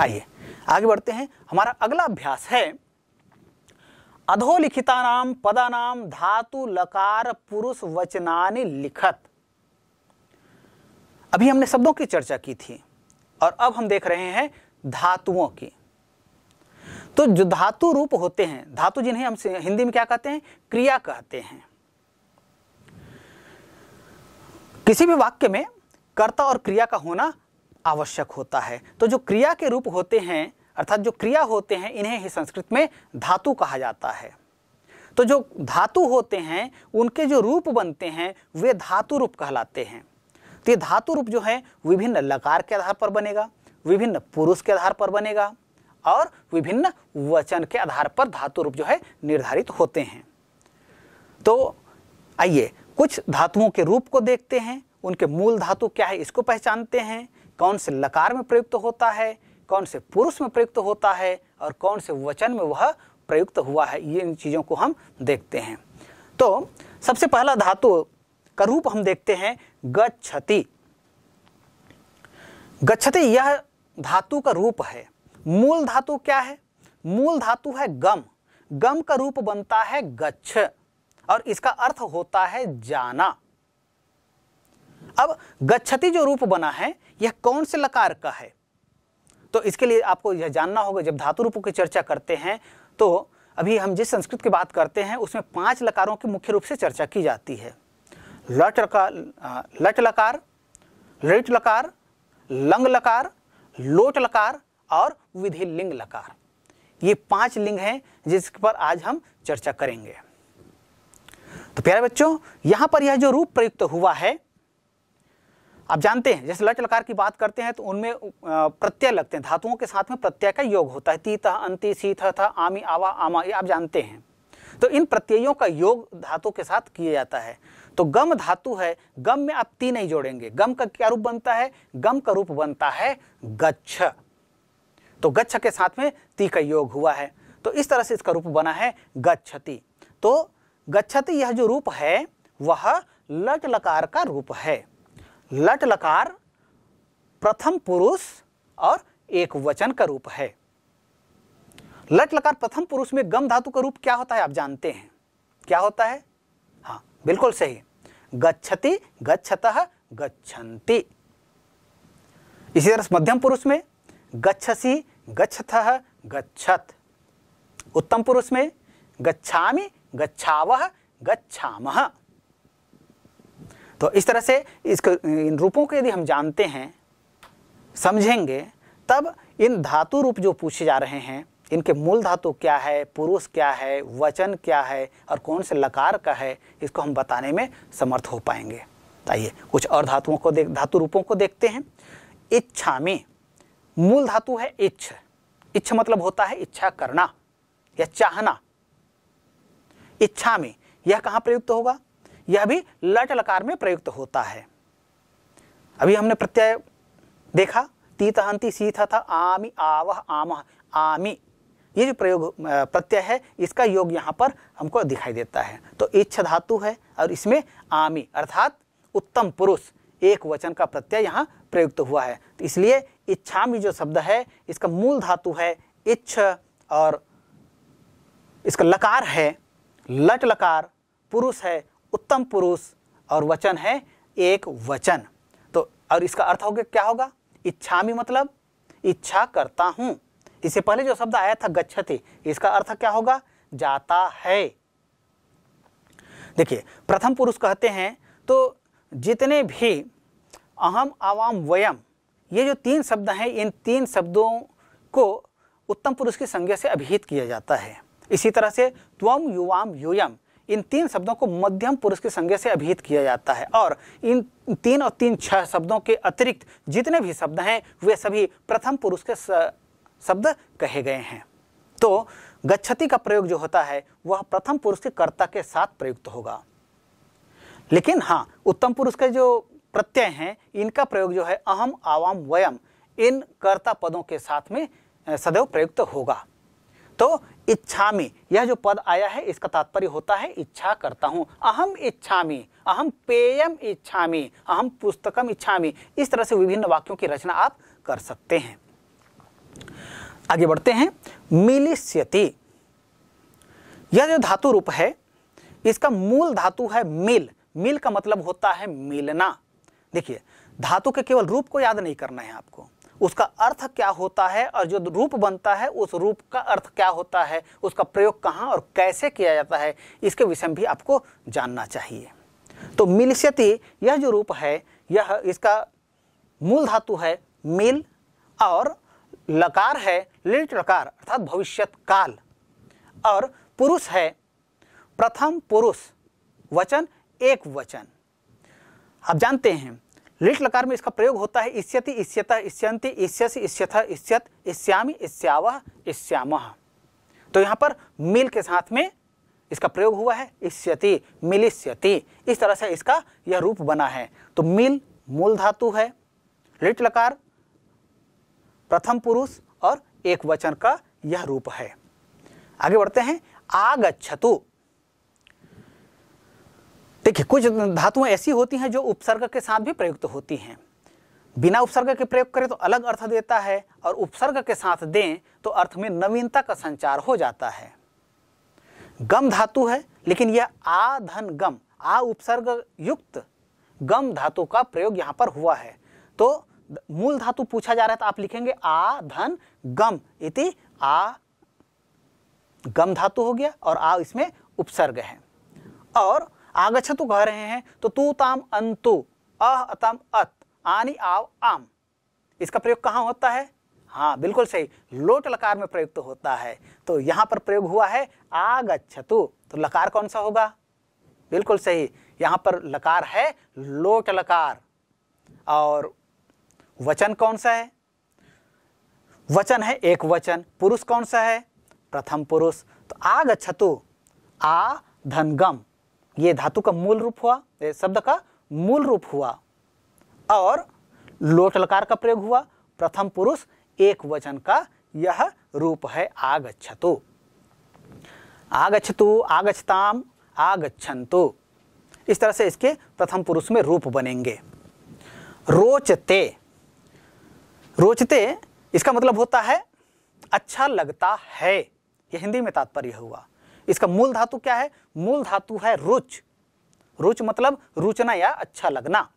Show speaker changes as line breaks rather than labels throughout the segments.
आइए आगे बढ़ते हैं हमारा अगला अभ्यास है अधोलिखिता नाम पदा नाम धातु लकार पुरुष वचनानि लिखत अभी हमने शब्दों की चर्चा की थी और अब हम देख रहे हैं धातुओं की तो जो धातु रूप होते हैं धातु जिन्हें हम हिंदी में क्या कहते हैं क्रिया कहते हैं किसी भी वाक्य में कर्ता और क्रिया का होना आवश्यक होता है तो जो क्रिया के रूप होते हैं अर्थात जो क्रिया होते हैं इन्हें ही संस्कृत में धातु कहा जाता है तो जो धातु होते हैं उनके जो रूप बनते हैं वे धातु रूप कहलाते हैं तो ये धातु रूप जो है विभिन्न लकार के आधार पर बनेगा विभिन्न पुरुष के आधार पर बनेगा और विभिन्न वचन के आधार पर धातु रूप जो है निर्धारित होते हैं तो आइए कुछ धातुओं के रूप को देखते हैं उनके मूल धातु क्या है इसको पहचानते हैं कौन से लकार में प्रयुक्त होता है कौन से पुरुष में प्रयुक्त होता है और कौन से वचन में वह प्रयुक्त हुआ है ये इन चीज़ों को हम देखते हैं तो सबसे पहला धातु का रूप हम देखते हैं गच्छति गच्छति यह धातु का रूप है मूल धातु क्या है मूल धातु है गम गम का रूप बनता है गच्छ और इसका अर्थ होता है जाना अब गच्छति जो रूप बना है यह कौन से लकार का है तो इसके लिए आपको यह जानना होगा जब धातु रूपों की चर्चा करते हैं तो अभी हम जिस संस्कृत की बात करते हैं उसमें पांच लकारों की मुख्य रूप से चर्चा की जाती है लट लकार लट लकार लट लकार लंग लकार लोट लकार और विधि लिंग लकार ये पांच लिंग हैं जिस पर आज हम चर्चा करेंगे तो प्यारे बच्चों यहां पर यह जो रूप प्रयुक्त हुआ है आप जानते हैं जैसे लट लकार की बात करते हैं तो उनमें प्रत्यय लगते हैं धातुओं के साथ में प्रत्यय का योग होता है तीता अंति सीत था आमी आवा आमा ये आप जानते हैं तो इन प्रत्ययों का योग धातु के साथ किया जाता है तो गम धातु है गम में आप ती नहीं जोड़ेंगे गम का क्या रूप बनता है गम का रूप बनता है गच्छ तो गच्छ के साथ में ती का योग हुआ है तो इस तरह से इसका रूप बना है गच्छति तो गच्छति यह जो रूप है वह लट लकार का रूप है लट लकार प्रथम पुरुष और एक वचन का रूप है लट लकार प्रथम पुरुष में गम धातु का रूप क्या होता है आप जानते हैं क्या होता है हाँ बिल्कुल सही गच्छति गच्छत गच्छन्ति इसी तरह मध्यम पुरुष में गच्छसी गच्छत गच्छत उत्तम पुरुष में गच्छामि गच्छावह गच्छामः तो इस तरह से इसको इन रूपों को यदि हम जानते हैं समझेंगे तब इन धातु रूप जो पूछे जा रहे हैं इनके मूल धातु क्या है पुरुष क्या है वचन क्या है और कौन से लकार का है इसको हम बताने में समर्थ हो पाएंगे आइए कुछ और धातुओं को देख धातु रूपों को देखते हैं इच्छा में मूल धातु है इच्छ इच्छ मतलब होता है इच्छा करना या चाहना इच्छा में यह कहाँ प्रयुक्त होगा यह भी लट लकार में प्रयुक्त होता है अभी हमने प्रत्यय देखा तीत हंति सीथा था आमी आवह आम आमी ये जो प्रयोग प्रत्यय है इसका योग यहाँ पर हमको दिखाई देता है तो इच्छ धातु है और इसमें आमी अर्थात उत्तम पुरुष एक वचन का प्रत्यय यहाँ प्रयुक्त हुआ है तो इसलिए इच्छामी जो शब्द है इसका मूल धातु है इच्छ और इसका लकार है लट लकार पुरुष है उत्तम पुरुष और वचन है एक वचन तो और इसका अर्थ हो गया क्या होगा इच्छा में मतलब इच्छा करता हूं इससे पहले जो शब्द आया था गच्छति इसका अर्थ क्या होगा जाता है देखिए प्रथम पुरुष कहते हैं तो जितने भी अहम आवाम वयम ये जो तीन शब्द हैं इन तीन शब्दों को उत्तम पुरुष की संज्ञा से अभिहित किया जाता है इसी तरह से त्वम युवाम यूयम इन तीन शब्दों को मध्यम पुरुष के संज्ञा से अभिहित किया जाता है और इन तीन और तीन छह शब्दों के अतिरिक्त जितने भी शब्द हैं वे सभी प्रथम पुरुष के शब्द कहे गए हैं तो गच्छति का प्रयोग जो होता है वह प्रथम पुरुष के कर्ता के साथ प्रयुक्त होगा लेकिन हाँ उत्तम पुरुष के जो प्रत्यय हैं इनका प्रयोग जो है अहम आवाम वयम इन कर्ता पदों के साथ में सदैव प्रयुक्त होगा तो इच्छा में यह जो पद आया है इसका तात्पर्य होता है इच्छा करता हूँ अहम इच्छा में अहम पेयम इच्छा में अहम पुस्तकम इच्छा में इस तरह से विभिन्न वाक्यों की रचना आप कर सकते हैं आगे बढ़ते हैं मिलिष्यति यह जो धातु रूप है इसका मूल धातु है मिल मिल का मतलब होता है मिलना देखिए धातु के केवल रूप को याद नहीं करना है आपको उसका अर्थ क्या होता है और जो रूप बनता है उस रूप का अर्थ क्या होता है उसका प्रयोग कहाँ और कैसे किया जाता है इसके विषय में भी आपको जानना चाहिए तो मिलिष्यति यह जो रूप है यह इसका मूल धातु है मिल और लकार है लिट लकार अर्थात भविष्यत काल और पुरुष है प्रथम पुरुष वचन एक वचन आप जानते हैं लिट लकार में इसका प्रयोग होता है इस्यति इष्यत इस्यंति इस्यसि इष्यथ इस्यत इस्यामि इष्याव इष्याम तो यहाँ पर मिल के साथ में इसका प्रयोग हुआ है इस्यति मिलिष्यति इस तरह से इसका यह रूप बना है तो मिल मूल धातु है लिट लकार प्रथम पुरुष और एक वचन का यह रूप है आगे बढ़ते हैं आगच्छतु देखिए कुछ धातुएं ऐसी होती हैं जो उपसर्ग के साथ भी प्रयुक्त होती हैं बिना उपसर्ग के प्रयोग करें तो अलग अर्थ देता है और उपसर्ग के साथ दें तो अर्थ में नवीनता का संचार हो जाता है गम धातु है लेकिन यह आ धन गम आ उपसर्ग युक्त गम धातु का प्रयोग यहां पर हुआ है तो मूल धातु पूछा जा रहा है तो आप लिखेंगे आ धन गम इति आ गम धातु हो गया और आ इसमें उपसर्ग है और आगछतु तो कह रहे हैं तो तू ताम अंतु अह अतम अत आनी आव आम इसका प्रयोग कहाँ होता है हाँ बिल्कुल सही लोट लकार में प्रयुक्त तो होता है तो यहाँ पर प्रयोग हुआ है आगछतु तो लकार कौन सा होगा बिल्कुल सही यहाँ पर लकार है लोट लकार और वचन कौन सा है वचन है एक वचन पुरुष कौन सा है प्रथम पुरुष तो आगछतु आ धनगम ये धातु का मूल रूप हुआ शब्द का मूल रूप हुआ और लोट लकार का प्रयोग हुआ प्रथम पुरुष एक वचन का यह रूप है आगछतु आगछतु आगछताम आगछंतो इस तरह से इसके प्रथम पुरुष में रूप बनेंगे रोचते रोचते इसका मतलब होता है अच्छा लगता है यह हिंदी में तात्पर्य हुआ इसका मूल धातु क्या है मूल धातु है रुच रुच मतलब रुचना या अच्छा लगना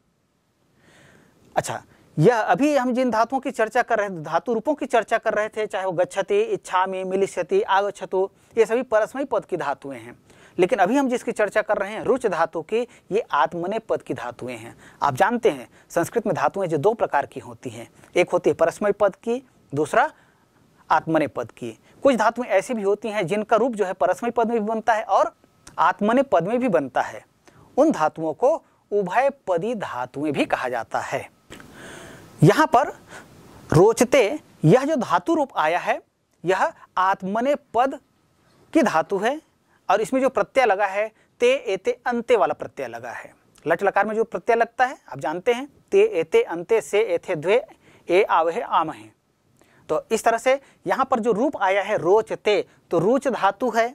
अच्छा यह अभी हम जिन धातुओं की चर्चा कर रहे थे धातु रूपों की चर्चा कर रहे थे चाहे वो गच्छति इच्छा में मिलिष्यति आगछतु ये सभी परस्मयी पद की धातुएं हैं लेकिन अभी हम जिसकी चर्चा कर रहे हैं रुच धातु की ये आत्मने पद की धातुएं हैं आप जानते हैं संस्कृत में धातुएं जो दो प्रकार की होती हैं एक होती है परस्मय पद की दूसरा आत्मने पद की कुछ धातुएं ऐसी भी होती हैं जिनका रूप जो है परस्मय पद में भी बनता है और आत्मने पद में भी बनता है उन धातुओं को उभय पदी धातुएं भी कहा जाता है यहाँ पर रोचते यह जो धातु रूप आया है यह आत्मने पद की धातु है और इसमें जो प्रत्यय लगा है ते एते अंते वाला प्रत्यय लगा है लट लकार में जो प्रत्यय लगता है आप जानते हैं ते एते अंते से एथे द्वे ए आवे आम है तो इस तरह से यहाँ पर जो रूप आया है रोचते तो रूच धातु है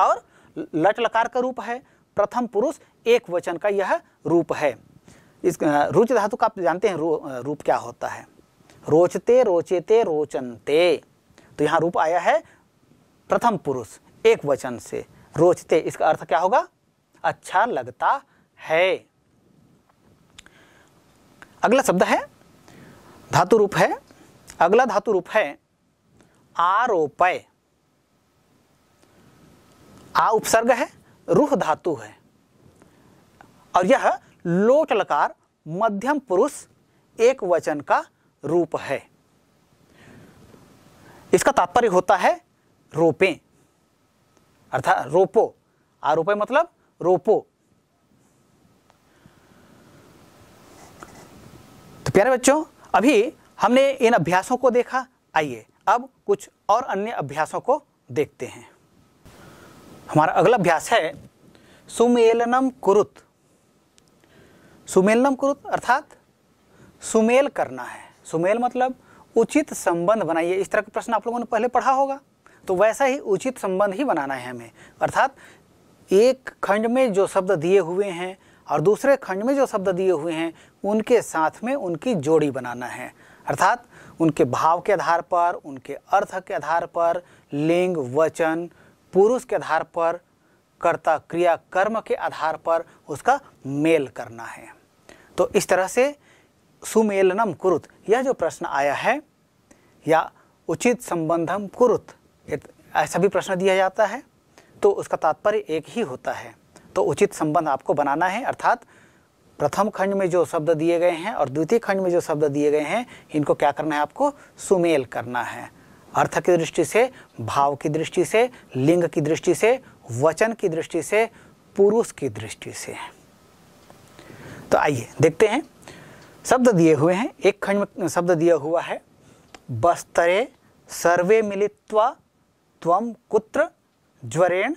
और लट लकार का रूप है प्रथम पुरुष एक वचन का यह रूप है इस रुच धातु का आप जानते हैं रू, रूप क्या होता है रोचते रोचेते रोचनते तो यहाँ रूप आया है प्रथम पुरुष एक वचन से रोचते इसका अर्थ क्या होगा अच्छा लगता है अगला शब्द है धातु रूप है अगला धातु रूप है आरोपय आ उपसर्ग है रूह धातु है और यह लोट लकार मध्यम पुरुष एक वचन का रूप है इसका तात्पर्य होता है रोपे अर्थात रोपो आरोपे मतलब रोपो तो प्यारे बच्चों अभी हमने इन अभ्यासों को देखा आइए अब कुछ और अन्य अभ्यासों को देखते हैं हमारा अगला अभ्यास है सुमेलनम कुरुत सुमेलनम कुरुत अर्थात सुमेल करना है सुमेल मतलब उचित संबंध बनाइए इस तरह का प्रश्न आप लोगों ने पहले पढ़ा होगा तो वैसा ही उचित संबंध ही बनाना है हमें अर्थात एक खंड में जो शब्द दिए हुए हैं और दूसरे खंड में जो शब्द दिए हुए हैं उनके साथ में उनकी जोड़ी बनाना है अर्थात उनके भाव के आधार पर उनके अर्थ के आधार पर लिंग वचन पुरुष के आधार पर कर्ता क्रिया कर्म के आधार पर उसका मेल करना है तो इस तरह से सुमेलनम कुरुत यह जो प्रश्न आया है या उचित संबंधम कुरुत ऐसा भी प्रश्न दिया जाता है तो उसका तात्पर्य एक ही होता है तो उचित संबंध आपको बनाना है अर्थात प्रथम खंड में जो शब्द दिए गए हैं और द्वितीय खंड में जो शब्द दिए गए हैं इनको क्या करना है आपको सुमेल करना है अर्थ की दृष्टि से भाव की दृष्टि से लिंग की दृष्टि से वचन की दृष्टि से पुरुष की दृष्टि से तो आइए देखते हैं शब्द दिए हुए हैं एक खंड में शब्द दिया हुआ है बस्तरे सर्वे मिलित्वा त्वम कुत्र ज्वरेण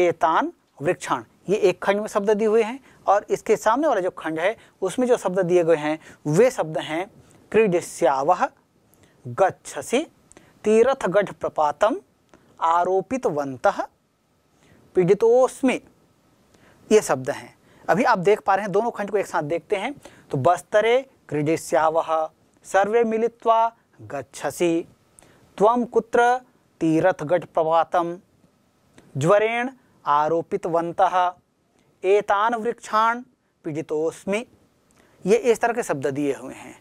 एतान वृक्षाण ये एक खंड में शब्द दिए हुए हैं और इसके सामने वाला जो खंड है उसमें जो शब्द दिए गए हैं वे शब्द हैं क्रीडस्यावह गच्छसि तीरथगढ़ प्रपातम आरोपित वंत पीड़ितोस्मे ये शब्द हैं अभी आप देख पा रहे हैं दोनों खंड को एक साथ देखते हैं तो बस्तरे क्रीडिष्याव सर्वे मिलित्वा गच्छसी त्वम कुत्र तीरथगढ़ प्रपातम ज्वरेण आरोपितवंत एतान वृक्षाण पीड़ितोस्मि ये इस तरह के शब्द दिए हुए हैं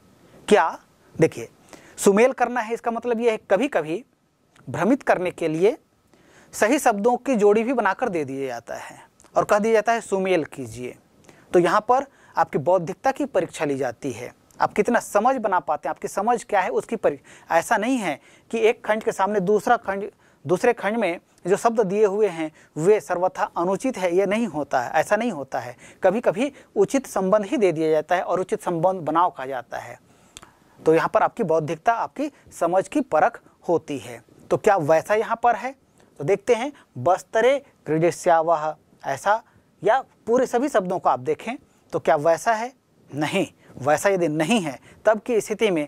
क्या देखिए सुमेल करना है इसका मतलब यह है कभी कभी भ्रमित करने के लिए सही शब्दों की जोड़ी भी बनाकर दे दिया जाता है और कह दिया जाता है सुमेल कीजिए तो यहाँ पर आपकी बौद्धिकता की परीक्षा ली जाती है आप कितना समझ बना पाते हैं आपकी समझ क्या है उसकी परीक्षा ऐसा नहीं है कि एक खंड के सामने दूसरा खंड दूसरे खंड में जो शब्द दिए हुए हैं वे सर्वथा अनुचित है ये नहीं होता है ऐसा नहीं होता है कभी कभी उचित संबंध ही दे दिया जाता है और उचित संबंध बनाव कहा जाता है तो यहाँ पर आपकी बौद्धिकता आपकी समझ की परख होती है तो क्या वैसा यहाँ पर है तो देखते हैं बस्तरे क्रीडिस्यावह ऐसा या पूरे सभी शब्दों को आप देखें तो क्या वैसा है नहीं वैसा यदि नहीं है तब की स्थिति में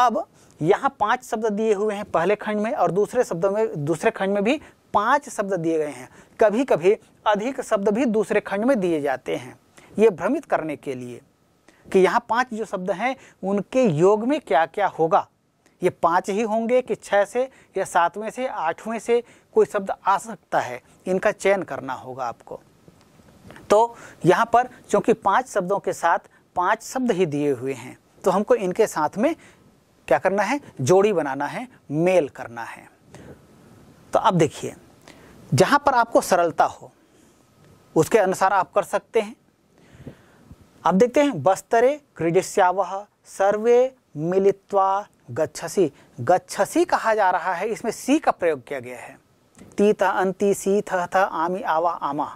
अब यहाँ पांच शब्द दिए हुए हैं पहले खंड में और दूसरे शब्दों में दूसरे खंड में भी पांच शब्द दिए गए हैं कभी कभी अधिक शब्द भी दूसरे खंड में दिए जाते हैं ये भ्रमित करने के लिए कि यहाँ पांच जो शब्द हैं उनके योग में क्या क्या होगा ये पांच ही होंगे कि छः से या सातवें से आठवें से कोई शब्द आ सकता है इनका चयन करना होगा आपको तो यहाँ पर चूँकि पांच शब्दों के साथ पांच शब्द ही दिए हुए हैं तो हमको इनके साथ में क्या करना है जोड़ी बनाना है मेल करना है तो अब देखिए जहां पर आपको सरलता हो उसके अनुसार आप कर सकते हैं अब देखते हैं बस्तरे क्रीडिस्याव सर्वे मिलित्वा गच्छसी गच्छसी कहा जा रहा है इसमें सी का प्रयोग किया गया है ती थ अंति सी थ थ आमी आवा आमा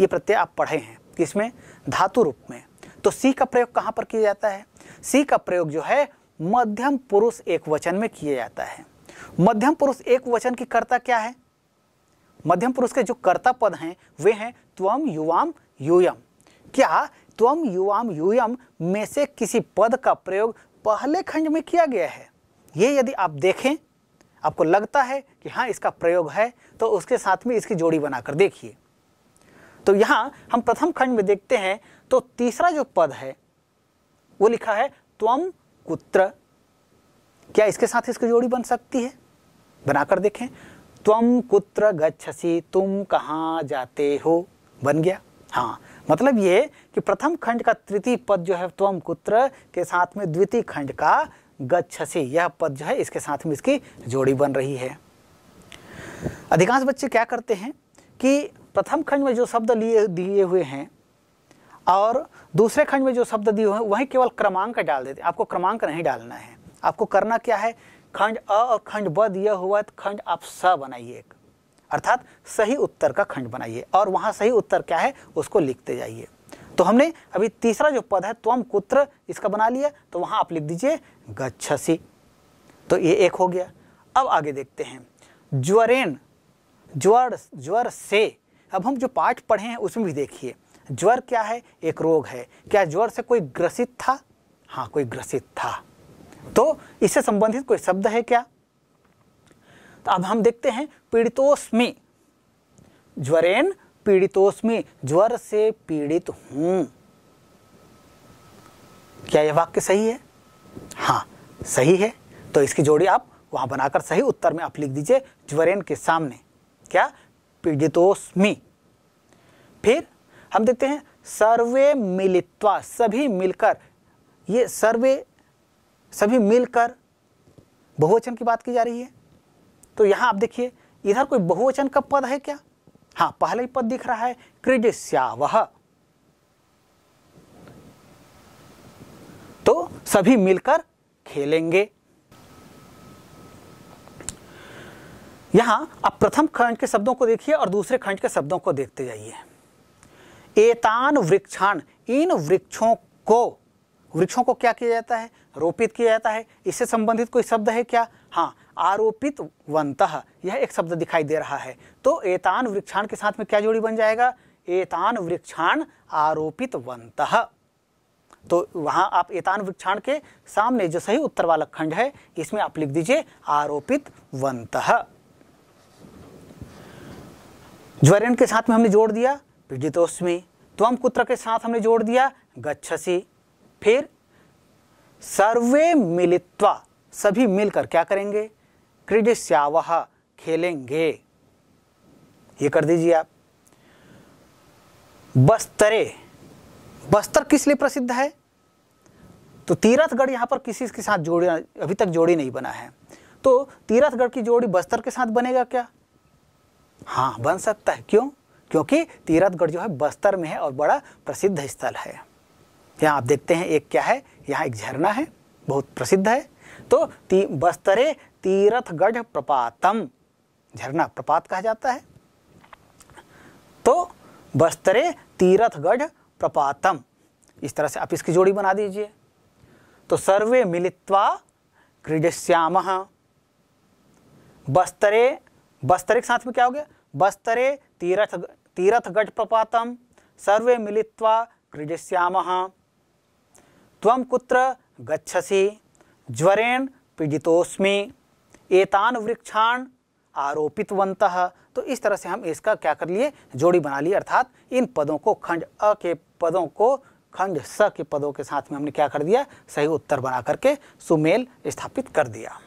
ये प्रत्यय आप पढ़े हैं इसमें धातु रूप में तो सी का प्रयोग कहाँ पर किया जाता है सी का प्रयोग जो है मध्यम पुरुष एक वचन में किया जाता है मध्यम पुरुष एक वचन की कर्ता क्या है मध्यम पुरुष के जो कर्ता पद हैं वे हैं त्वम युवाम यूयम क्या त्वम युवाम यूयम में से किसी पद का प्रयोग पहले खंड में किया गया है ये यदि आप देखें आपको लगता है कि हाँ इसका प्रयोग है तो उसके साथ में इसकी जोड़ी बनाकर देखिए तो यहाँ हम प्रथम खंड में देखते हैं तो तीसरा जो पद है वो लिखा है त्वम कुत्र क्या इसके साथ इसकी जोड़ी बन सकती है बनाकर देखें त्वम कुत्र गच्छसी तुम कहाँ जाते हो बन गया हाँ मतलब ये कि प्रथम खंड का तृतीय पद जो है त्वम कुत्र के साथ में द्वितीय खंड का गच्छसी यह पद जो है इसके साथ में इसकी जोड़ी बन रही है अधिकांश बच्चे क्या करते हैं कि प्रथम खंड में जो शब्द लिए दिए हुए हैं और दूसरे खंड में जो शब्द दिए हुए हैं वहीं केवल क्रमांक डाल देते आपको क्रमांक नहीं डालना है आपको करना क्या है खंड अ और खंड ब दिया हुआ है तो खंड आप स बनाइए एक अर्थात सही उत्तर का खंड बनाइए और वहाँ सही उत्तर क्या है उसको लिखते जाइए तो हमने अभी तीसरा जो पद है त्वम कुत्र इसका बना लिया तो वहाँ आप लिख दीजिए गच्छसी तो ये एक हो गया अब आगे देखते हैं ज्वरेन ज्वर ज्वर से अब हम जो पाठ पढ़े हैं उसमें भी देखिए ज्वर क्या है एक रोग है क्या ज्वर से कोई ग्रसित था हाँ कोई ग्रसित था तो इससे संबंधित कोई शब्द है क्या तो अब हम देखते हैं पीड़ितोस्मी ज्वरेन पीड़ितोस्मी ज्वर से पीड़ित हूं क्या यह वाक्य सही है हाँ सही है तो इसकी जोड़ी आप वहां बनाकर सही उत्तर में आप लिख दीजिए ज्वरेन के सामने क्या पीड़ितोस्मी फिर हम देखते हैं सर्वे मिलित्वा सभी मिलकर ये सर्वे सभी मिलकर बहुवचन की बात की जा रही है तो यहाँ आप देखिए इधर कोई बहुवचन का पद है क्या हाँ पहला ही पद दिख रहा है क्रीडस्यावह तो सभी मिलकर खेलेंगे यहां आप प्रथम खंड के शब्दों को देखिए और दूसरे खंड के शब्दों को देखते जाइए एतान वृक्षान इन वृक्षों को वृक्षों को क्या किया जाता है रोपित किया जाता है इससे संबंधित कोई शब्द है क्या हाँ आरोपित वंत यह एक शब्द दिखाई दे रहा है तो एतान वृक्षाण के साथ में क्या जोड़ी बन जाएगा एतान वृक्षाण आरोपित वंत तो वहां आप एतान वृक्षाण के सामने जो सही उत्तर वाला खंड है इसमें आप लिख दीजिए आरोपित वंत ज्वरण के साथ में हमने जोड़ दिया पीड़ितोस्मी त्वम कुत्र के साथ हमने जोड़ दिया गच्छसी फिर सर्वे मिलित्वा सभी मिलकर क्या करेंगे क्रीडिस्यावह खेलेंगे ये कर दीजिए आप बस्तरे बस्तर किस लिए प्रसिद्ध है तो तीरथगढ़ यहां पर किसी के साथ जोड़ी अभी तक जोड़ी नहीं बना है तो तीरथगढ़ की जोड़ी बस्तर के साथ बनेगा क्या हां बन सकता है क्यों क्योंकि तीरथगढ़ जो है बस्तर में है और बड़ा प्रसिद्ध स्थल है यहां आप देखते हैं एक क्या है यहां एक झरना है बहुत प्रसिद्ध है तो बस्तरे तीरथगढ़ प्रपातम झरना प्रपात कहा जाता है तो बस्तरे तीरथगढ़ प्रपातम इस तरह से आप इसकी जोड़ी बना दीजिए तो सर्वे मिलित्वा क्रीडस्याम बस्तरे बस्तरे के साथ में क्या हो गया बस्तरे तीरथ तीरथगढ़ प्रपातम सर्वे मिलित्वा क्रीडस्याम तम कुत्र गच्छसि ज्वरेण पीड़ितोस्मी एतान वृक्षाण आरोपितवंत तो इस तरह से हम इसका क्या कर लिए जोड़ी बना ली अर्थात इन पदों को खंड अ के पदों को खंड स के पदों के साथ में हमने क्या कर दिया सही उत्तर बना करके सुमेल स्थापित कर दिया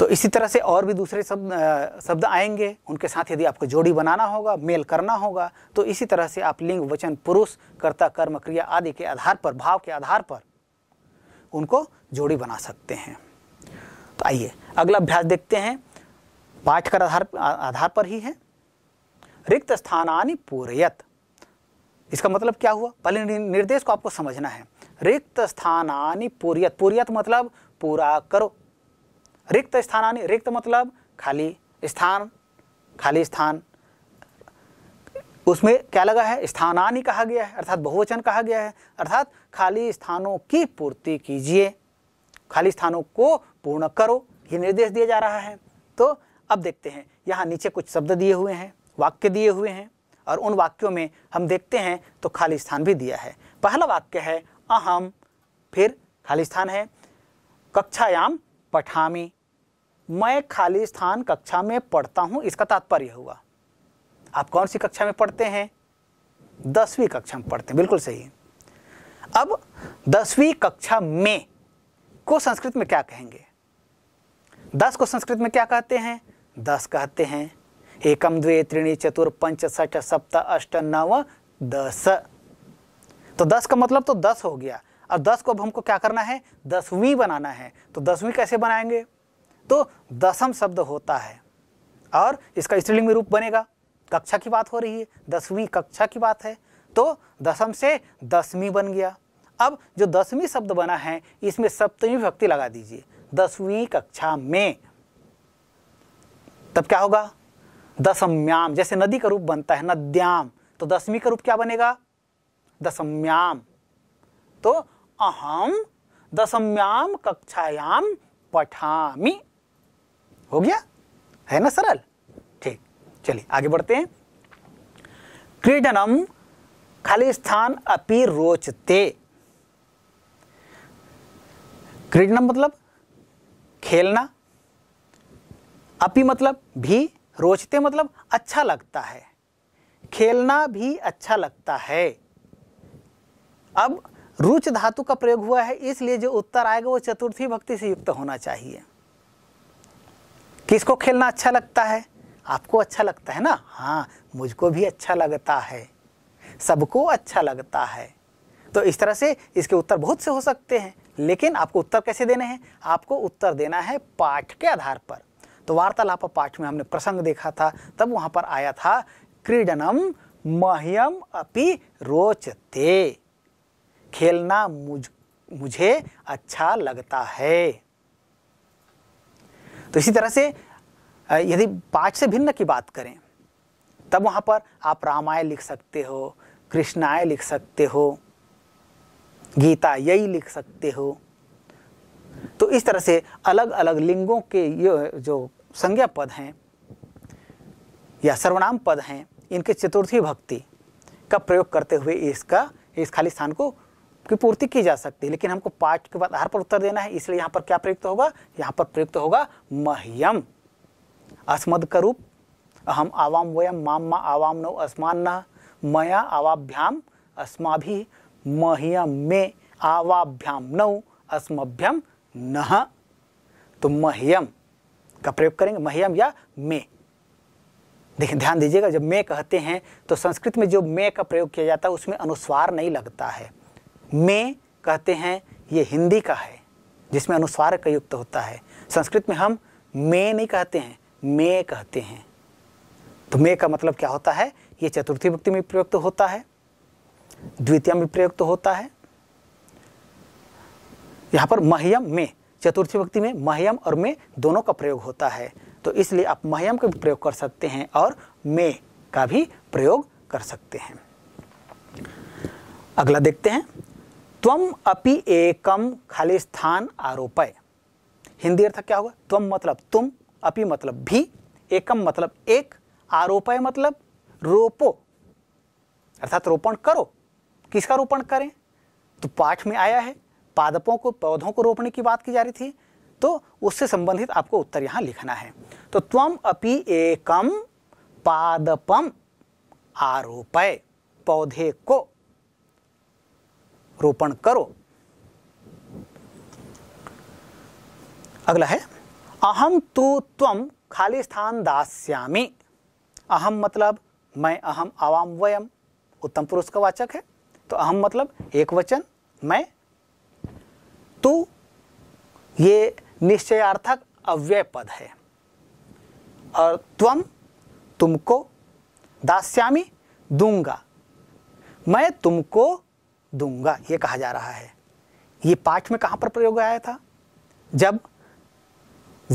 तो इसी तरह से और भी दूसरे शब्द शब्द आएंगे उनके साथ यदि आपको जोड़ी बनाना होगा मेल करना होगा तो इसी तरह से आप लिंग वचन पुरुष कर्ता कर्म क्रिया आदि के आधार पर भाव के आधार पर उनको जोड़ी बना सकते हैं तो आइए अगला अभ्यास देखते हैं पाठ कर आधार आधार पर ही है रिक्त स्थानानी पूरेयत इसका मतलब क्या हुआ पहले निर्देश को आपको समझना है रिक्त स्थानानी पूरियत पूरियत मतलब पूरा करो रिक्त स्थानानी रिक्त मतलब खाली स्थान खाली स्थान उसमें क्या लगा है स्थानानी कहा गया है अर्थात बहुवचन कहा गया है अर्थात खाली स्थानों की पूर्ति कीजिए खाली स्थानों को पूर्ण करो ये निर्देश दिया जा रहा है तो अब देखते हैं यहाँ नीचे कुछ शब्द दिए हुए हैं वाक्य दिए हुए हैं और उन वाक्यों में हम देखते हैं तो खाली स्थान भी दिया है पहला वाक्य है अहम फिर खाली स्थान है कक्षायाम पठामी मैं खाली स्थान कक्षा में पढ़ता हूँ इसका तात्पर्य हुआ आप कौन सी कक्षा में पढ़ते हैं दसवीं कक्षा में पढ़ते हैं बिल्कुल सही अब दसवीं कक्षा में को संस्कृत में क्या कहेंगे दस को संस्कृत में क्या कहते हैं दस कहते हैं एकम द्वे त्रिणी चतुर पंच सठ सप्त अष्ट नव दस तो दस का मतलब तो दस हो गया अब दस को अब हमको क्या करना है दसवीं बनाना है तो दसवीं कैसे बनाएंगे तो दसम शब्द होता है और इसका स्त्रीलिंग में रूप बनेगा कक्षा की बात हो रही है दसवीं कक्षा की बात है तो दसम से दसवीं बन गया अब जो दसवीं शब्द बना है इसमें सप्तमी भक्ति लगा दीजिए दसवीं कक्षा में तब क्या होगा दसम्याम जैसे नदी का रूप बनता है नद्याम तो दसवीं का रूप क्या बनेगा दसम्याम तो अहम दशम्याम कक्षायाम पठामी हो गया है ना सरल ठीक चलिए आगे बढ़ते हैं क्रीडनम खाली स्थान अपी रोचते क्रीडनम मतलब खेलना अपि मतलब भी रोचते मतलब अच्छा लगता है खेलना भी अच्छा लगता है अब रुच धातु का प्रयोग हुआ है इसलिए जो उत्तर आएगा वो चतुर्थी भक्ति से युक्त होना चाहिए किसको खेलना अच्छा लगता है आपको अच्छा लगता है ना हाँ मुझको भी अच्छा लगता है सबको अच्छा लगता है तो इस तरह से इसके उत्तर बहुत से हो सकते हैं लेकिन आपको उत्तर कैसे देने हैं आपको उत्तर देना है पाठ के आधार पर तो वार्तालाप पाठ में हमने प्रसंग देखा था तब वहां पर आया था क्रीडनम मह्यम अपि रोचते खेलना मुझ मुझे अच्छा लगता है तो इसी तरह से यदि पाठ से भिन्न की बात करें तब वहां पर आप रामायण लिख सकते हो कृष्णाय लिख सकते हो गीता यही लिख सकते हो तो इस तरह से अलग अलग लिंगों के ये जो संज्ञा पद हैं या सर्वनाम पद हैं इनके चतुर्थी भक्ति का प्रयोग करते हुए इसका इस खाली स्थान को की पूर्ति की जा सकती है लेकिन हमको पाठ के बाद आधार पर उत्तर देना है इसलिए यहाँ पर क्या प्रयुक्त होगा यहाँ पर प्रयुक्त होगा मह्यम अस्मद करूप अहम आवाम वयम माम मा आवाम नो अस्मान न मया आवाभ्याम अस्मा भी मह्यम में आवाभ्याम नौ अस्मभ्यम न तो महियम का प्रयोग करेंगे महियम या मे देखिए ध्यान दीजिएगा जब मे कहते हैं तो संस्कृत में जो मे का प्रयोग किया जाता है उसमें अनुस्वार नहीं लगता है मे कहते हैं ये हिंदी का है जिसमें अनुस्वार का युक्त होता है संस्कृत में हम मे नहीं कहते हैं मे कहते हैं तो मे का मतलब क्या होता है ये चतुर्थी भक्ति में प्रयुक्त होता है द्वितीय में प्रयुक्त तो होता है यहाँ पर मह्यम में चतुर्थी व्यक्ति में मह्यम और में दोनों का प्रयोग होता है तो इसलिए आप मह्यम का भी प्रयोग कर सकते हैं और में का भी प्रयोग कर सकते हैं अगला देखते हैं त्वम अपि एकम खाली स्थान आरोपय हिंदी अर्थ क्या होगा त्वम मतलब तुम अपि मतलब भी एकम मतलब एक आरोपय मतलब रोपो अर्थात रोपण करो किसका रोपण करें तो पाठ में आया है पादपों को पौधों को रोपने की बात की जा रही थी तो उससे संबंधित आपको उत्तर यहां लिखना है तो त्वम अपि एकम पादपम आरोपय पौधे को रोपण करो अगला है अहम तो त्वम खाली स्थान दास्यामी अहम मतलब मैं अहम आवाम वयम उत्तम पुरुष का वाचक है तो अहम मतलब एक वचन मैं तू ये निश्चयार्थक अव्यय पद है और त्वम तुमको दास्यामी दूंगा मैं तुमको दूंगा ये कहा जा रहा है ये पाठ में कहाँ पर प्रयोग आया था जब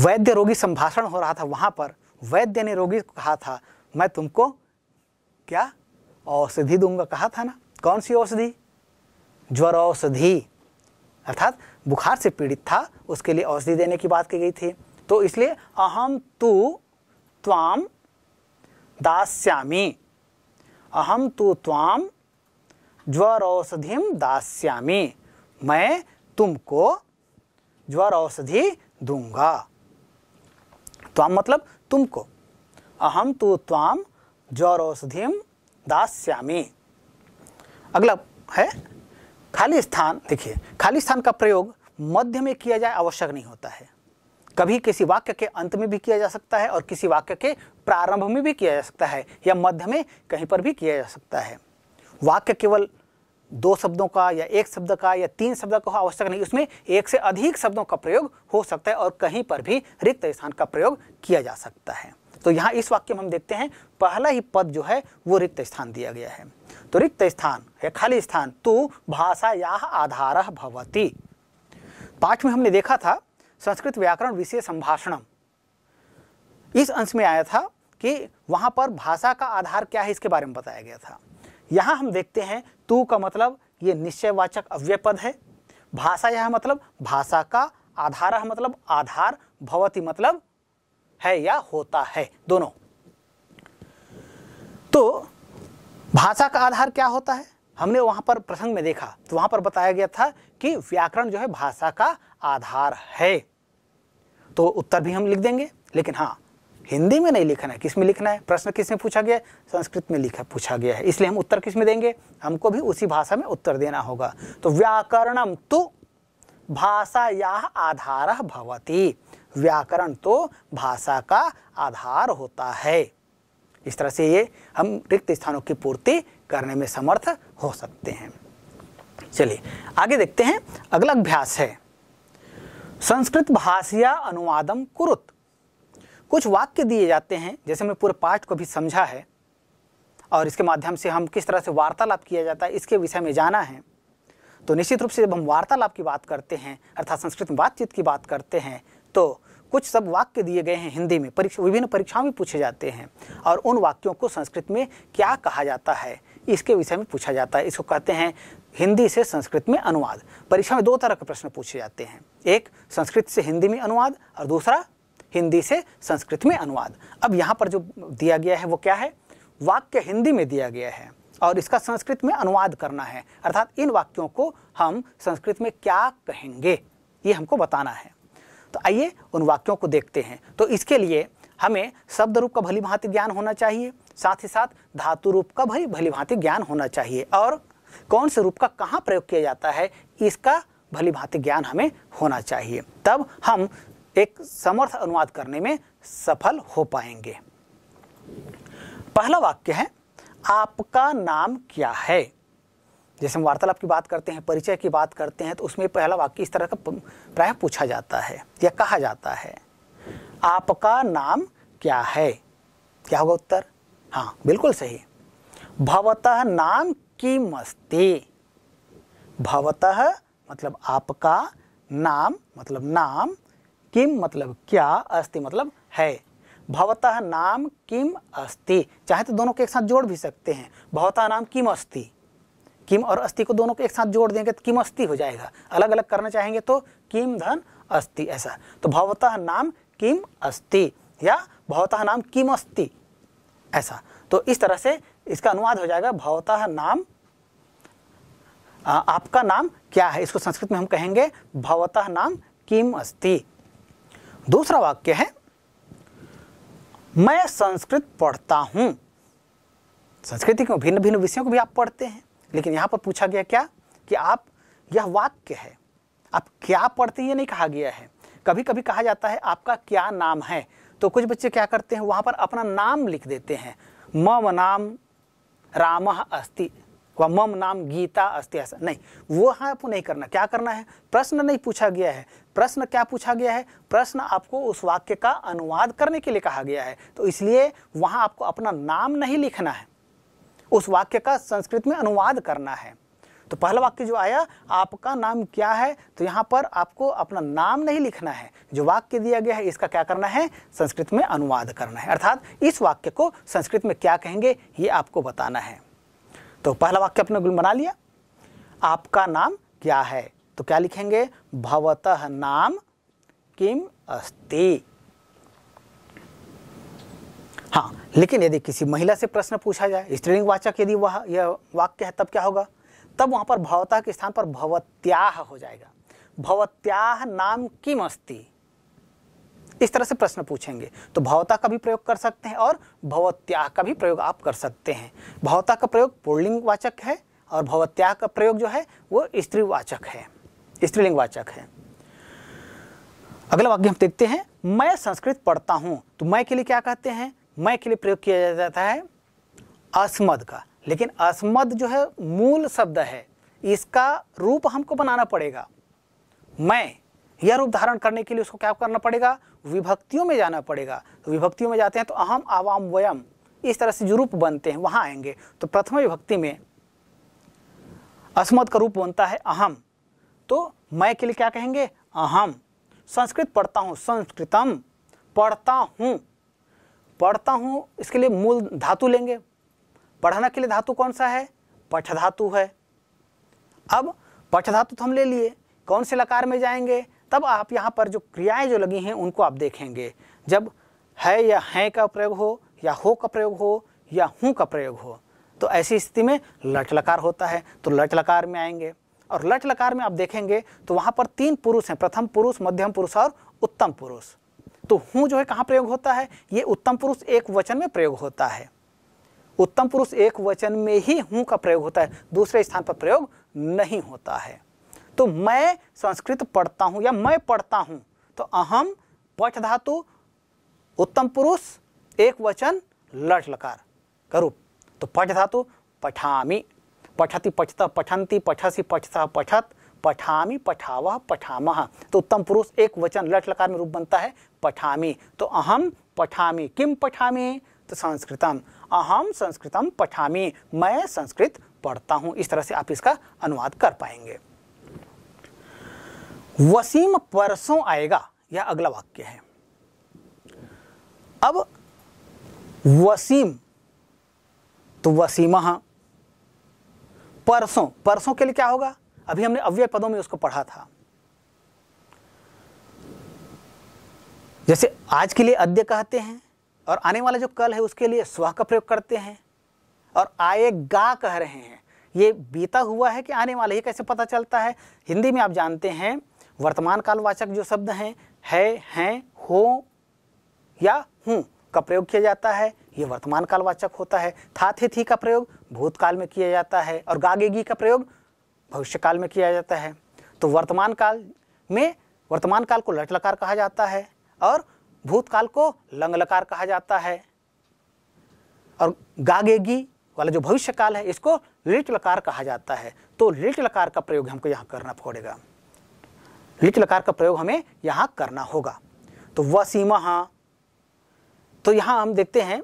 वैद्य रोगी संभाषण हो रहा था वहाँ पर वैद्य ने रोगी को कहा था मैं तुमको क्या औषधि दूंगा कहा था ना कौन सी औषधि ज्वर औषधि अर्थात बुखार से पीड़ित था उसके लिए औषधि देने की बात की गई थी तो इसलिए अहम तु त्वाम दास्यामी अहम तु त्वाम ज्वर औषधि दास्यामी मैं तुमको ज्वर औषधि दूंगा त्वाम मतलब तुमको अहम तु त्वाम ज्वर औषधि दास्यामी अगला है खाली स्थान देखिए खाली स्थान का प्रयोग मध्य में किया जाए आवश्यक नहीं होता है कभी किसी वाक्य के अंत में भी किया जा सकता है और किसी वाक्य के प्रारंभ में भी किया जा सकता है या मध्य में कहीं पर भी किया जा सकता है वाक्य केवल दो शब्दों का या एक शब्द का या तीन शब्द का आवश्यक नहीं उसमें एक से अधिक शब्दों का प्रयोग हो सकता है और कहीं पर भी रिक्त स्थान का प्रयोग किया जा सकता है तो यहाँ इस वाक्य में हम देखते हैं पहला ही पद जो है वो रिक्त स्थान दिया गया है तो रिक्त स्थान या खाली स्थान तो भाषाया आधार भवती पाठ में हमने देखा था संस्कृत व्याकरण विषय संभाषणम इस अंश में आया था कि वहां पर भाषा का आधार क्या है इसके बारे में बताया गया था यहाँ हम देखते हैं तू का मतलब ये निश्चयवाचक अव्यय पद है भाषा यह मतलब भाषा का आधार मतलब आधार भवती मतलब है या होता है दोनों तो भाषा का आधार क्या होता है हमने वहां पर प्रसंग में देखा तो वहां पर बताया गया था कि व्याकरण जो है भाषा का आधार है तो उत्तर भी हम लिख देंगे लेकिन हाँ हिंदी में नहीं लिखना है किस में लिखना है प्रश्न किस में पूछा गया है संस्कृत में लिखा पूछा गया है इसलिए हम उत्तर किस में देंगे हमको भी उसी भाषा में उत्तर देना होगा तो व्याकरणम तो भाषाया आधार भवती व्याकरण तो भाषा का आधार होता है इस तरह से ये हम रिक्त स्थानों की पूर्ति करने में समर्थ हो सकते हैं चलिए आगे देखते हैं अगला अभ्यास है संस्कृत भाषिया अनुवादम कुरुत कुछ वाक्य दिए जाते हैं जैसे हमने पूरे पाठ को भी समझा है और इसके माध्यम से हम किस तरह से वार्तालाप किया जाता है इसके विषय में जाना है तो निश्चित रूप से जब हम वार्तालाप की बात करते हैं अर्थात संस्कृत में बातचीत की बात करते हैं तो कुछ सब वाक्य दिए गए हैं हिंदी में परीक्षा विभिन्न परीक्षाओं में पूछे जाते हैं और उन वाक्यों को संस्कृत में क्या कहा जाता है इसके विषय में पूछा जाता है इसको कहते हैं हिंदी से संस्कृत में अनुवाद परीक्षा में दो तरह के प्रश्न पूछे जाते हैं एक संस्कृत से हिंदी में अनुवाद और दूसरा हिंदी से संस्कृत में अनुवाद अब यहाँ पर जो दिया गया है वो क्या है वाक्य हिंदी में दिया गया है और इसका संस्कृत में अनुवाद करना है अर्थात इन वाक्यों को हम संस्कृत में क्या कहेंगे ये हमको बताना है तो आइए उन वाक्यों को देखते हैं तो इसके लिए हमें शब्द रूप का भली भांति ज्ञान होना चाहिए साथ ही साथ धातु रूप का भी भली भांति ज्ञान होना चाहिए और कौन से रूप का कहाँ प्रयोग किया जाता है इसका भली भांति ज्ञान हमें होना चाहिए तब हम एक समर्थ अनुवाद करने में सफल हो पाएंगे पहला वाक्य है आपका नाम क्या है जैसे हम वार्तालाप की बात करते हैं परिचय की बात करते हैं तो उसमें पहला वाक्य इस तरह का प्राय पूछा जाता है या कहा जाता है आपका नाम क्या है क्या होगा उत्तर हाँ बिल्कुल सही भवत नाम की मस्ती भवतः मतलब आपका नाम मतलब नाम किम मतलब क्या अस्ति मतलब है भवतः नाम किम अस्ति चाहे तो दोनों को एक साथ जोड़ भी सकते हैं भवतः नाम किम अस्ति किम और अस्थि को दोनों को एक साथ जोड़ देंगे तो किम अस्थि हो जाएगा अलग अलग करना चाहेंगे तो किम धन अस्थि ऐसा तो भवतः नाम किम अस्थि या भवतः नाम किम अस्थि ऐसा तो इस तरह से इसका अनुवाद हो जाएगा भवतः नाम आपका नाम क्या है इसको संस्कृत में हम कहेंगे भवतः नाम किम अस्थि दूसरा वाक्य है मैं संस्कृत पढ़ता हूं संस्कृति क्यों भिन्न भिन्न विषयों को भी आप पढ़ते हैं लेकिन यहाँ पर पूछा गया क्या कि आप यह वाक्य है आप क्या पढ़ते हैं ये नहीं कहा गया है कभी कभी कहा जाता है आपका क्या नाम है तो कुछ बच्चे क्या करते हैं वहां पर अपना नाम लिख देते हैं मम नाम राम अस्ति व मम नाम गीता अस्ति ऐसा नहीं वो हाँ आपको नहीं करना क्या करना है प्रश्न नहीं पूछा गया है प्रश्न क्या पूछा गया है प्रश्न आपको उस वाक्य का अनुवाद करने के लिए कहा गया है तो इसलिए वहाँ आपको अपना नाम नहीं लिखना है उस वाक्य का संस्कृत में अनुवाद करना है तो पहला वाक्य जो आया आपका नाम क्या है तो यहाँ पर आपको अपना नाम नहीं लिखना है जो वाक्य दिया गया है इसका क्या करना है संस्कृत में अनुवाद करना है अर्थात इस वाक्य को संस्कृत में क्या कहेंगे ये आपको बताना है तो पहला वाक्य अपने गुण बना लिया आपका नाम क्या है तो क्या लिखेंगे भवतः नाम किम अस्ति हाँ लेकिन यदि किसी महिला से प्रश्न पूछा जाए स्त्रीलिंग वाचक यदि वह यह वाक्य है तब क्या होगा तब वहाँ पर भवतः के स्थान पर भवत्याह हो जाएगा भवत्याह नाम किम अस्ति इस तरह से प्रश्न पूछेंगे तो भवता का भी प्रयोग कर सकते हैं और भवत्याह का भी प्रयोग आप कर सकते हैं भवता का प्रयोग पुल्लिंग वाचक है और भवत्याह का प्रयोग जो है वो स्त्रीवाचक है स्त्रीलिंग वाचक है अगला वाक्य हम देखते हैं मैं संस्कृत पढ़ता हूँ तो मैं के लिए क्या कहते हैं मैं के लिए प्रयोग किया जाता है असमद का लेकिन असमद जो है मूल शब्द है इसका रूप हमको बनाना पड़ेगा मैं यह रूप धारण करने के लिए उसको क्या करना पड़ेगा विभक्तियों में जाना पड़ेगा तो विभक्तियों में जाते हैं तो अहम आवाम वयम इस तरह से जो रूप बनते हैं वहाँ आएंगे तो प्रथम विभक्ति में अस्मद का रूप बनता है अहम तो मैं के लिए क्या कहेंगे अहम संस्कृत पढ़ता हूँ संस्कृतम पढ़ता हूँ पढ़ता हूँ इसके लिए मूल धातु लेंगे पढ़ाना के लिए धातु कौन सा है पठ धातु है अब पठ धातु तो हम ले लिए कौन से लकार में जाएंगे तब आप यहाँ पर जो क्रियाएं जो लगी हैं उनको आप देखेंगे जब है या हैं का प्रयोग हो या हो का प्रयोग हो या हूँ का प्रयोग हो तो ऐसी स्थिति में लट लकार होता है तो लट लकार में आएंगे और लट लकार में आप देखेंगे तो वहाँ पर तीन पुरुष हैं प्रथम पुरुष मध्यम पुरुष और उत्तम पुरुष तो हूँ जो है कहाँ प्रयोग होता है ये उत्तम पुरुष एक वचन में प्रयोग होता है उत्तम पुरुष एक वचन में ही हूँ का प्रयोग होता है दूसरे स्थान पर प्रयोग नहीं होता है तो मैं संस्कृत पढ़ता हूँ या मैं पढ़ता हूँ तो अहम पठ धातु उत्तम पुरुष एक वचन लट लकार का तो पठ धातु पठामी पठती पठता पठंती पठसी पठता पठत पठामी पठावा पठामह तो उत्तम पुरुष एक वचन लट लकार में रूप बनता है पठामी तो अहम पठामी किम पठामी तो संस्कृतम अहम संस्कृतम पठामी मैं संस्कृत पढ़ता हूं इस तरह से आप इसका अनुवाद कर पाएंगे वसीम परसों आएगा यह अगला वाक्य है अब वसीम तो वसीमह परसों परसों के लिए क्या होगा अभी हमने अव्यय पदों में उसको पढ़ा था जैसे आज के लिए अद्य कहते हैं और आने वाला जो कल है उसके लिए स्व का प्रयोग करते हैं और गा कह रहे हैं ये बीता हुआ है कि आने वाला ये कैसे पता चलता है हिंदी में आप जानते हैं वर्तमान कालवाचक जो शब्द हैं है हैं हो या हूँ का प्रयोग किया जाता है ये वर्तमान कालवाचक होता है था थे थी का प्रयोग भूतकाल में किया जाता है और गागेगी का प्रयोग भविष्य काल में किया जाता है तो वर्तमान काल में वर्तमान काल को लट लकार कहा जाता है और भूतकाल को लंगलकार कहा जाता है और गागेगी वाला जो भविष्य काल है इसको लिट लकार कहा जाता है तो लिट लकार का प्रयोग हमको यहाँ करना पड़ेगा लिट लकार का प्रयोग हमें यहाँ करना होगा तो वह सीमा हाँ तो यहाँ हम देखते हैं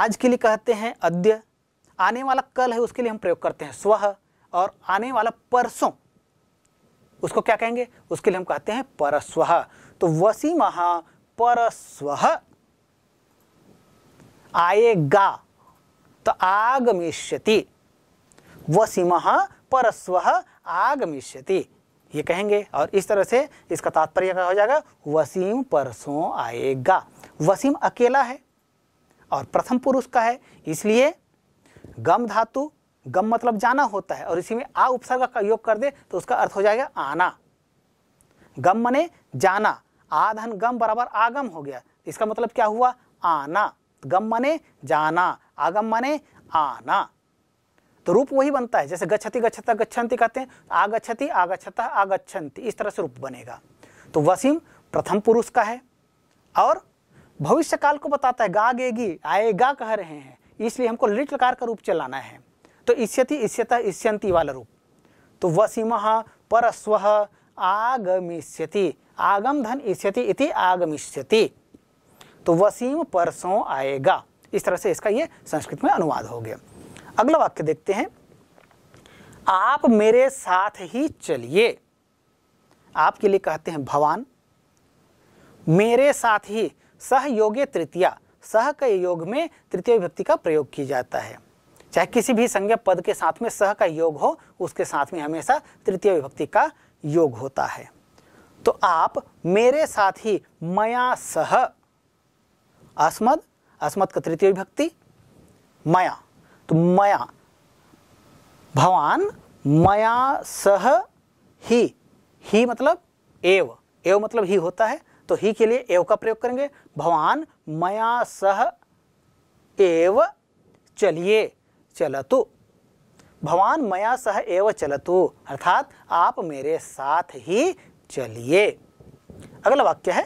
आज के लिए कहते हैं अद्य आने वाला कल है उसके लिए हम प्रयोग करते हैं स्व और आने वाला परसों उसको क्या कहेंगे उसके लिए हम कहते हैं परस्व तो वसी महा परस्व आएगा तो आगमिष्यति महा परस्व आगमिष्यति ये कहेंगे और इस तरह से इसका तात्पर्य क्या हो जाएगा वसीम परसों आएगा वसीम अकेला है और प्रथम पुरुष का है इसलिए गम धातु गम मतलब जाना होता है और इसी में आ उपसर्ग का योग कर दे तो उसका अर्थ हो जाएगा आना गम मने जाना आधन गम बराबर आगम हो गया इसका मतलब क्या हुआ आना गम मने जाना आगम मने आना तो रूप वही बनता है जैसे गच्छति गच्छता गच्छन्ति कहते हैं आगछति आगच्छता आगच्छन्ति इस तरह से रूप बनेगा तो वसीम प्रथम पुरुष का है और भविष्य काल को बताता है गा गेगी आएगा कह रहे हैं इसलिए हमको लिट लकार का रूप चलाना है तो इष्यति इष्यत इष्यंती वाला रूप तो वसीम परस्व आगमिष्यति आगम धन इष्यति इति आगमिष्यति तो वसीम परसों आएगा इस तरह से इसका ये संस्कृत में अनुवाद हो गया अगला वाक्य देखते हैं आप मेरे साथ ही चलिए आपके लिए कहते हैं भवान मेरे साथ ही सहयोगे तृतीया सह के योग में तृतीय व्यक्ति का प्रयोग किया जाता है चाहे किसी भी संज्ञा पद के साथ में सह का योग हो उसके साथ में हमेशा तृतीय विभक्ति का योग होता है तो आप मेरे साथ ही मया सह अस्मद अस्मद का तृतीय विभक्ति मया तो मया भवान मया सह ही ही मतलब एव एव मतलब ही होता है तो ही के लिए एव का प्रयोग करेंगे भवान मया सह एव चलिए चलतु भगवान मया सह एव चलतु अर्थात आप मेरे साथ ही चलिए अगला वाक्य है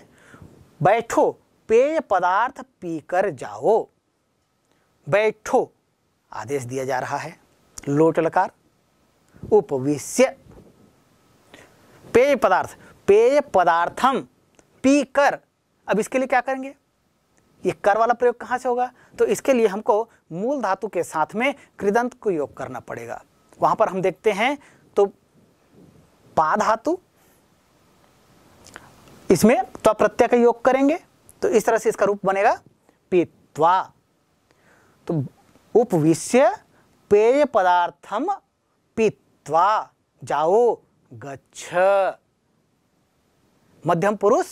बैठो पेय पदार्थ पीकर जाओ बैठो आदेश दिया जा रहा है लोट लकार उपविश्य पेय पदार्थ पेय पदार्थम पीकर अब इसके लिए क्या करेंगे ये कर वाला प्रयोग कहाँ से होगा तो इसके लिए हमको मूल धातु के साथ में कृदंत को योग करना पड़ेगा वहां पर हम देखते हैं तो पा धातु इसमें त्व प्रत्यय का योग करेंगे तो इस तरह से इसका रूप बनेगा पीत्वा तो उपविश्य पेय पदार्थम पीत्वा जाओ गच्छ मध्यम पुरुष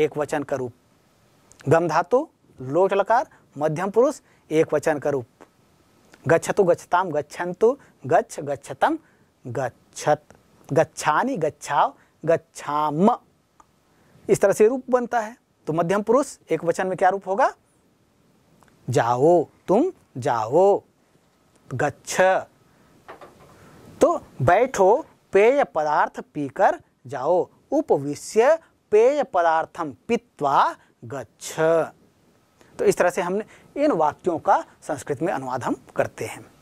एक वचन का रूप गम धातु लोट लकार मध्यम पुरुष एक वचन का रूप गच्छतु गच्छताम गच्छन्तु गच्छ गच्छतम गच्छत गच्छानी गच्छाव गच्छाम इस तरह से रूप बनता है तो मध्यम पुरुष एक वचन में क्या रूप होगा जाओ तुम जाओ गच्छ तो बैठो पेय पदार्थ पीकर जाओ उपविश्य पेय पदार्थम पीत्वा गच्छ तो इस तरह से हमने इन वाक्यों का संस्कृत में अनुवाद हम करते हैं